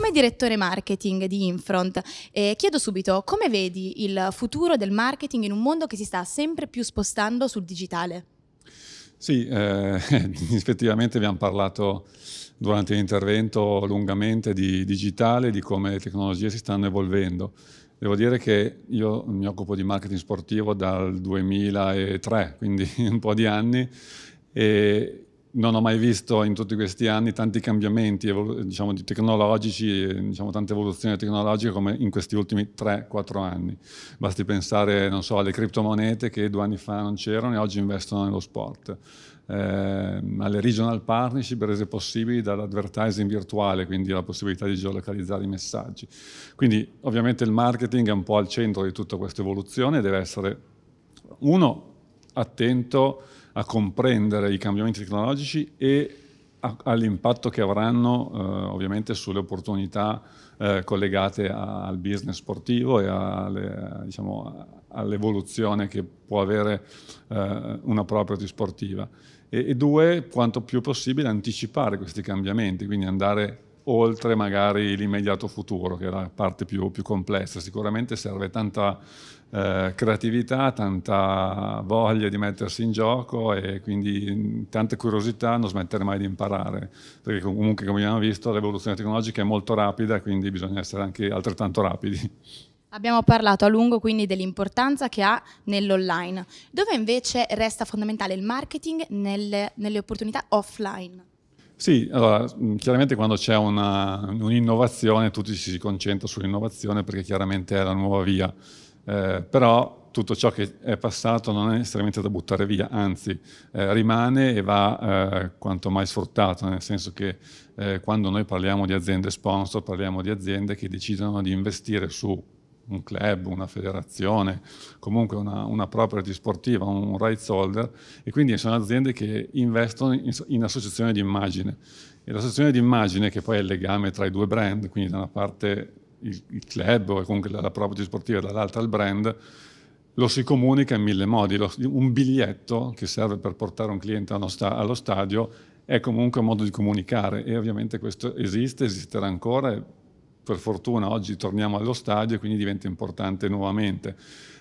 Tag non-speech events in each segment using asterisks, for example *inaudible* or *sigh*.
come direttore marketing di Infront, eh, chiedo subito come vedi il futuro del marketing in un mondo che si sta sempre più spostando sul digitale? Sì, eh, *laughs* effettivamente abbiamo parlato durante l'intervento lungamente di digitale, di come le tecnologie si stanno evolvendo. Devo dire che io mi occupo di marketing sportivo dal 2003, quindi *laughs* un po' di anni, e non ho mai visto in tutti questi anni tanti cambiamenti diciamo, tecnologici, diciamo, tante evoluzioni tecnologiche come in questi ultimi 3-4 anni. Basti pensare so, alle criptomonete che due anni fa non c'erano e oggi investono nello sport. Eh, alle regional partnership rese possibili dall'advertising virtuale, quindi la possibilità di geolocalizzare i messaggi. Quindi ovviamente il marketing è un po' al centro di tutta questa evoluzione deve essere uno attento a comprendere i cambiamenti tecnologici e all'impatto che avranno eh, ovviamente sulle opportunità eh, collegate a, al business sportivo e alle, diciamo, all'evoluzione che può avere eh, una property sportiva. E, e due, quanto più possibile anticipare questi cambiamenti, quindi andare oltre magari l'immediato futuro, che è la parte più, più complessa. Sicuramente serve tanta eh, creatività, tanta voglia di mettersi in gioco e quindi tanta curiosità, non smettere mai di imparare, perché comunque come abbiamo visto l'evoluzione tecnologica è molto rapida, quindi bisogna essere anche altrettanto rapidi. Abbiamo parlato a lungo quindi dell'importanza che ha nell'online, dove invece resta fondamentale il marketing nelle, nelle opportunità offline. Sì, allora, mm, chiaramente quando c'è un'innovazione tutti si concentrano sull'innovazione perché chiaramente è la nuova via, eh, però tutto ciò che è passato non è estremamente da buttare via, anzi eh, rimane e va eh, quanto mai sfruttato, nel senso che eh, quando noi parliamo di aziende sponsor, parliamo di aziende che decidono di investire su un club, una federazione, comunque una, una property sportiva, un rights holder e quindi sono aziende che investono in, in associazione di immagine. E l'associazione di immagine, che poi è il legame tra i due brand, quindi da una parte il, il club o comunque la, la property sportiva e dall'altra il brand, lo si comunica in mille modi. Lo, un biglietto che serve per portare un cliente allo, sta, allo stadio è comunque un modo di comunicare e ovviamente questo esiste, esisterà ancora per fortuna oggi torniamo allo stadio e quindi diventa importante nuovamente.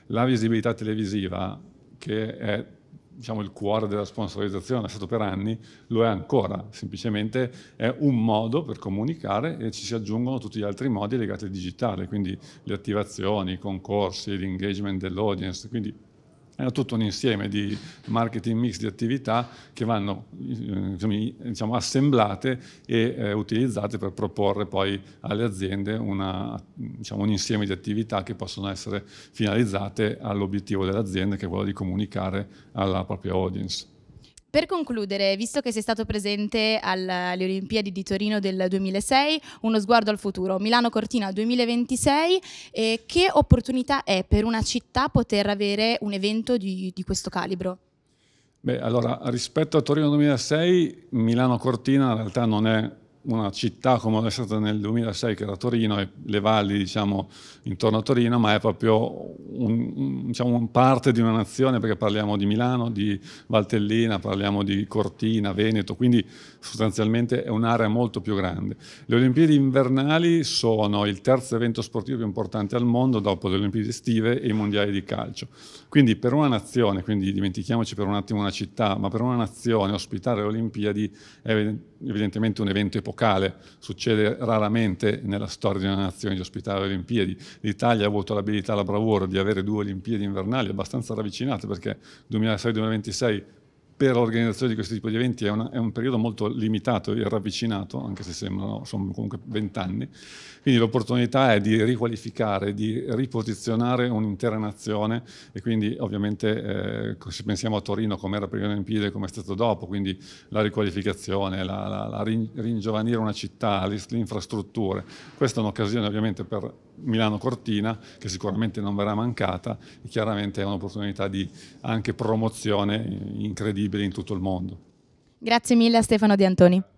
La visibilità televisiva, che è diciamo, il cuore della sponsorizzazione, è stato per anni, lo è ancora, semplicemente è un modo per comunicare e ci si aggiungono tutti gli altri modi legati al digitale, quindi le attivazioni, i concorsi, l'engagement dell'audience, quindi era tutto un insieme di marketing mix di attività che vanno eh, diciamo, assemblate e eh, utilizzate per proporre poi alle aziende una, diciamo, un insieme di attività che possono essere finalizzate all'obiettivo dell'azienda che è quello di comunicare alla propria audience. Per concludere, visto che sei stato presente alle Olimpiadi di Torino del 2006, uno sguardo al futuro, Milano Cortina 2026, eh, che opportunità è per una città poter avere un evento di, di questo calibro? Beh, allora, rispetto a Torino 2006, Milano Cortina in realtà non è una città come è stata nel 2006 che era Torino e le valli diciamo intorno a Torino ma è proprio un, diciamo, parte di una nazione perché parliamo di Milano, di Valtellina, parliamo di Cortina, Veneto quindi sostanzialmente è un'area molto più grande. Le Olimpiadi invernali sono il terzo evento sportivo più importante al mondo dopo le Olimpiadi estive e i mondiali di calcio quindi per una nazione, quindi dimentichiamoci per un attimo una città ma per una nazione ospitare le Olimpiadi è evidentemente un evento epocale epocale, succede raramente nella storia di una nazione di ospitare le Olimpiadi. L'Italia ha avuto l'abilità, la bravura di avere due Olimpiadi invernali abbastanza ravvicinate perché 2006-2026 per l'organizzazione di questo tipo di eventi è, una, è, un periodo molto limitato e ravvicinato, anche se sembrano, sono comunque vent'anni. Quindi l'opportunità è di riqualificare, di riposizionare un'intera nazione e quindi ovviamente eh, se pensiamo a Torino come era prima Olimpiade, e come è stato dopo, quindi la riqualificazione, la, la, la ringiovanire una città, le, le infrastrutture, questa è un'occasione ovviamente per Milano-Cortina, che sicuramente non verrà mancata e chiaramente è un'opportunità di anche promozione incredibile in tutto il mondo. Grazie mille a Stefano Di Antoni.